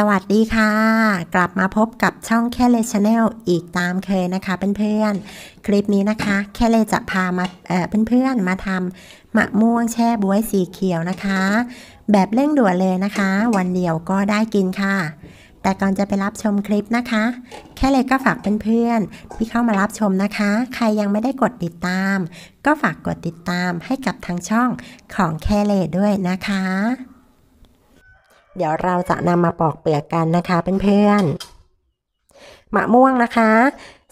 สวัสดีค่ะ กลับมาพบกับช่องแค่เลชแนลอีกตามเคยนะคะเพื่อนๆคลิปนี้นะคะ แค่เลจะพามาเเพื่อนๆมาทำมะม่วงแช่บ๊วยสีเขียวนะคะ แบบเร่งด่วนเลยนะคะ วันเดียวก็ได้กินค่ะ แต่ก่อนจะไปรับชมคลิปนะคะ แค่เลยก็ฝากเพื่อนๆที่เข้ามารับชมนะคะ ใครยังไม่ได้กดติดตาม ก็ฝากกดติดตามให้กับทางช่องของแค่เลด้วยนะคะเดี๋ยวเราจะนำมาปอกเปลือกกันนะคะเพื่อนๆมะม่วงนะคะ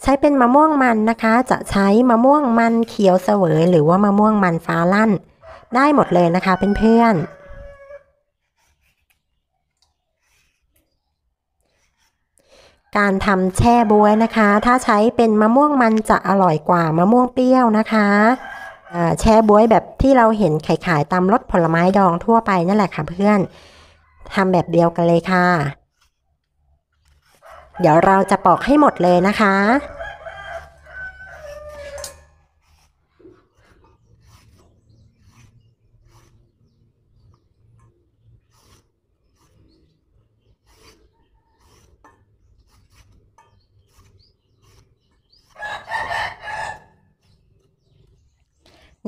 ใช้เป็นมะม่วงมันนะคะ จะใช้มะม่วงมันเขียวเสวย หรือว่ามะม่วงมันฟ้าลั่น ได้หมดเลยนะคะเพื่อนๆการทำแช่บวยนะคะ ถ้าใช้เป็นมะม่วงมันจะอร่อยกว่ามะม่วงเปรี้ยวนะคะแช่บวยแบบที่เราเห็นขายๆตามรถผลไม้ดองทั่วไปนั่นแหละค่ะเพื่อนทำแบบเดียวกันเลยค่ะ เดี๋ยวเราจะปอกให้หมดเลยนะคะ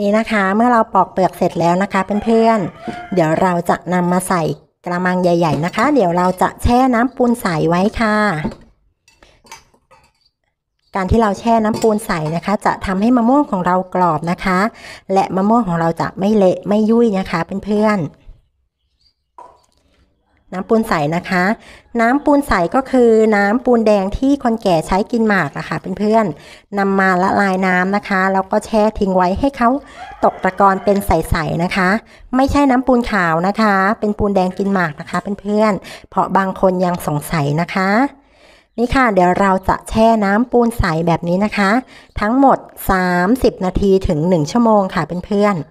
นี่นะคะเมื่อเราปอกเปลือกเสร็จแล้วนะคะเพื่อนๆ เดี๋ยวเราจะนำมาใส่กระมังใหญ่ ๆนะคะ เดี๋ยวเราจะแช่น้ำปูนใสไว้ค่ะ การที่เราแช่น้ำปูนใสนะคะ จะทำให้มะม่วงของเรากรอบนะคะ และมะม่วงของเราจะไม่เละไม่ยุ่ยนะคะเพื่อนๆน้ำปูนใสนะคะ น้ำปูนใสก็คือน้ำปูนแดงที่คนแก่ใช้กินหมากอะค่ะเพื่อนๆนำมาละลายน้ำนะคะ แล้วก็แช่ทิ้งไว้ให้เขาตกตะกอนเป็นใสๆนะคะ ไม่ใช่น้ำปูนขาวนะคะ เป็นปูนแดงกินหมากนะคะเพื่อนๆ เพราะบางคนยังสงสัยนะคะ นี่ค่ะ เดี๋ยวเราจะแช่น้ำปูนใสแบบนี้นะคะ ทั้งหมด 30 นาทีถึง 1 ชั่วโมงค่ะเพื่อนๆ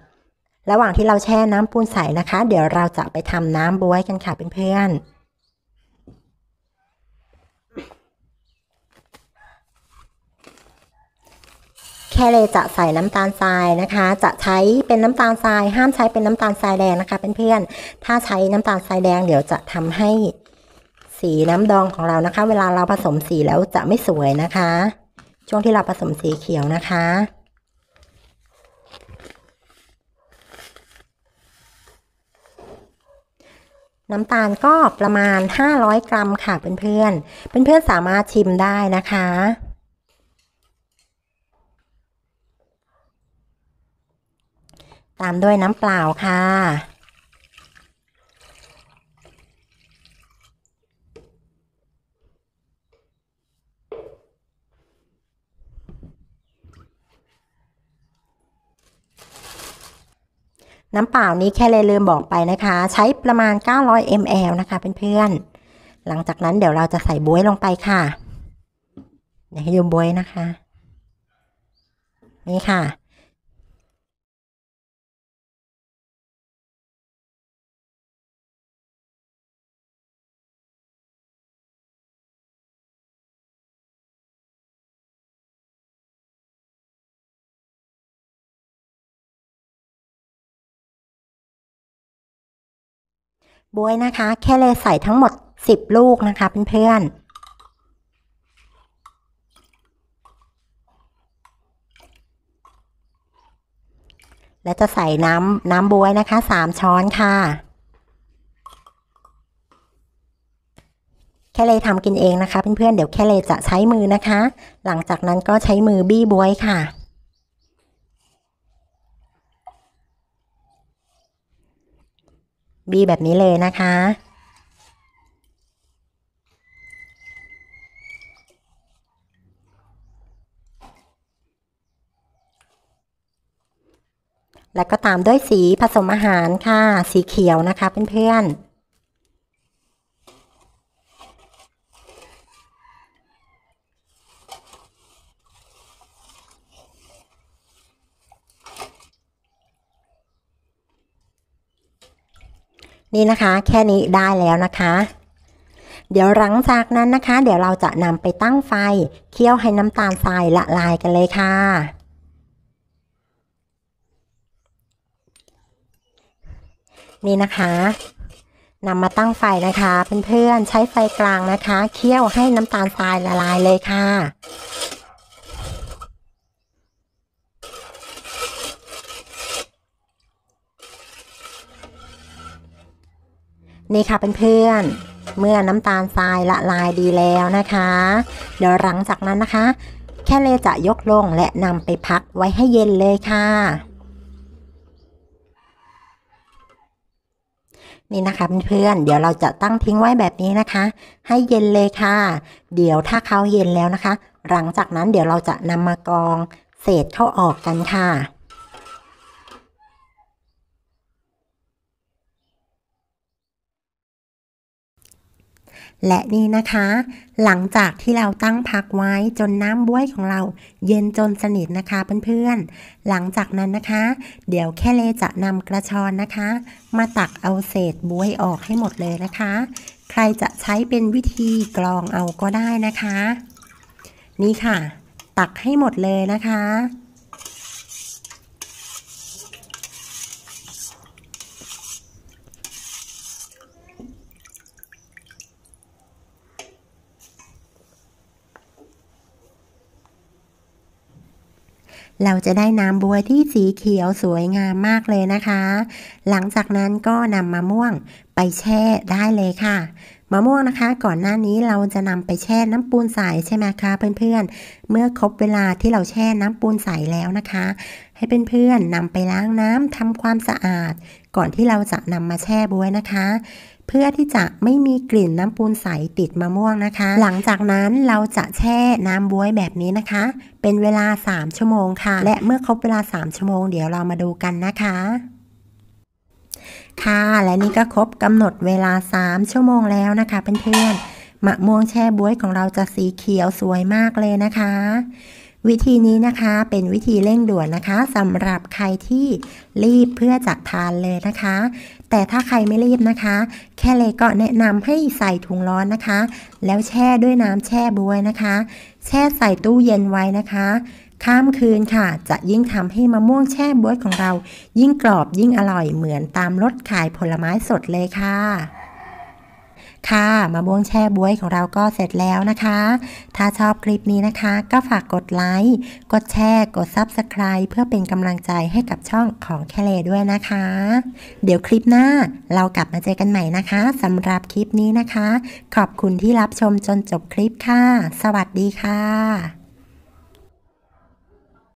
ระหว่างที่เราแช่น้ำปูนใสนะคะ เดี๋ยวเราจะไปทำน้ำบวยกันค่ะเพื่อนแค่เลจะใส่น้ำตาลทรายนะคะ จะใช้เป็นน้ำตาลทราย ห้ามใช้เป็นน้ำตาลทรายแดงนะคะเพื่อนๆถ้าใช้น้ำตาลทรายแดงเดี๋ยวจะทำให้สีน้ำดองของเรานะคะ เวลาเราผสมสีแล้วจะไม่สวยนะคะ ช่วงที่เราผสมสีเขียวนะคะน้ำตาลก็ประมาณ 500 กรัมค่ะเพื่อนๆเพื่อนๆสามารถชิมได้นะคะ ตามด้วยน้ำเปล่าค่ะน้ำเปล่านี้แค่เลยลืมบอกไปนะคะ ใช้ประมาณ 900 ml นะคะเพื่อนๆหลังจากนั้นเดี๋ยวเราจะใส่บวยลงไปค่ะเดี๋ยวให้โยมบวยนะคะ นี่ค่ะบวยนะคะ แค่เลใส่ทั้งหมดสิบลูกนะคะเพื่อน แล้วจะใส่น้ำน้ำบวยนะคะสามช้อนค่ะ แค่เลยทำกินเองนะคะเพื่อนเพื่อน เดี๋ยวแค่เลยจะใช้มือนะคะ หลังจากนั้นก็ใช้มือบี้บวยค่ะบีแบบนี้เลยนะคะ แล้วก็ตามด้วยสีผสมอาหารค่ะ สีเขียวนะคะเพื่อนๆนี่นะคะ แค่นี้ได้แล้วนะคะ เดี๋ยวหลังจากนั้นนะคะ เดี๋ยวเราจะนำไปตั้งไฟเคี่ยวให้น้ำตาลทรายละลายกันเลยค่ะนี่นะคะนำมาตั้งไฟนะคะเพื่อนๆใช้ไฟกลางนะคะเคี่ยวให้น้ำตาลทรายละลายเลยค่ะนี่ค่ะเพื่อนเมื่อน้ำตาลทรายละลายดีแล้วนะคะ เดี๋ยวหลังจากนั้นนะคะ แค่เลจะยกลงและนำไปพักไว้ให้เย็นเลยค่ะ นี่นะคะเพื่อนเดี๋ยวเราจะตั้งทิ้งไว้แบบนี้นะคะ ให้เย็นเลยค่ะ เดี๋ยวถ้าเขาเย็นแล้วนะคะ หลังจากนั้นเดี๋ยวเราจะนำมากองเศษเข้าออกกันค่ะและนี่นะคะ หลังจากที่เราตั้งพักไว้จนน้ำบ้วยของเราเย็นจนสนิทนะคะเพื่อนๆหลังจากนั้นนะคะ เดี๋ยวแค่เลจะนำกระชอนนะคะ มาตักเอาเศษบ้วยออกให้หมดเลยนะคะ ใครจะใช้เป็นวิธีกรองเอาก็ได้นะคะ นี่ค่ะ ตักให้หมดเลยนะคะเราจะได้น้ำบัวที่สีเขียวสวยงามมากเลยนะคะ หลังจากนั้นก็นำมะม่วงไปแช่ได้เลยค่ะ มะม่วงนะคะ ก่อนหน้านี้เราจะนำไปแช่น้ำปูนใสใช่ไหมคะเพื่อนๆเมื่อครบเวลาที่เราแช่น้ำปูนใสแล้วนะคะ ให้เพื่อนๆนำไปล้างน้ำทำความสะอาด ก่อนที่เราจะนำมาแช่บัวนะคะเพื่อที่จะไม่มีกลิ่นน้ำปูนใสติดมะม่วงนะคะ หลังจากนั้นเราจะแช่น้ำบ้วยแบบนี้นะคะ เป็นเวลา 3 ชั่วโมงค่ะ และเมื่อครบเวลา 3 ชั่วโมงเดี๋ยวเรามาดูกันนะคะ ค่ะและนี่ก็ครบกำหนดเวลา 3 ชั่วโมงแล้วนะคะเพื่อนๆมะม่วงแช่บ้วยของเราจะสีเขียวสวยมากเลยนะคะวิธีนี้นะคะเป็นวิธีเร่งด่วนนะคะสำหรับใครที่รีบเพื่อจักทานเลยนะคะ แต่ถ้าใครไม่รีบนะคะ แค่เลยก็แนะนำให้ใส่ถุงร้อนนะคะ แล้วแช่ด้วยน้ำแช่บวยนะคะ แช่ใส่ตู้เย็นไว้นะคะ ข้ามคืนค่ะจะยิ่งทำให้มะม่วงแช่บวยของเรา ยิ่งกรอบยิ่งอร่อยเหมือนตามรถขายผลไม้สดเลยค่ะค่ะมะม่วงแช่บวยของเราก็เสร็จแล้วนะคะ ถ้าชอบคลิปนี้นะคะ ก็ฝากกดไลค์ กดแชร์ กด Subscribe เพื่อเป็นกำลังใจให้กับช่องของแคเลด้วยนะคะ เดี๋ยวคลิปหน้า เรากลับมาเจอกันใหม่นะคะสำหรับคลิปนี้นะคะ ขอบคุณที่รับชมจนจบคลิปค่ะ สวัสดีค่ะ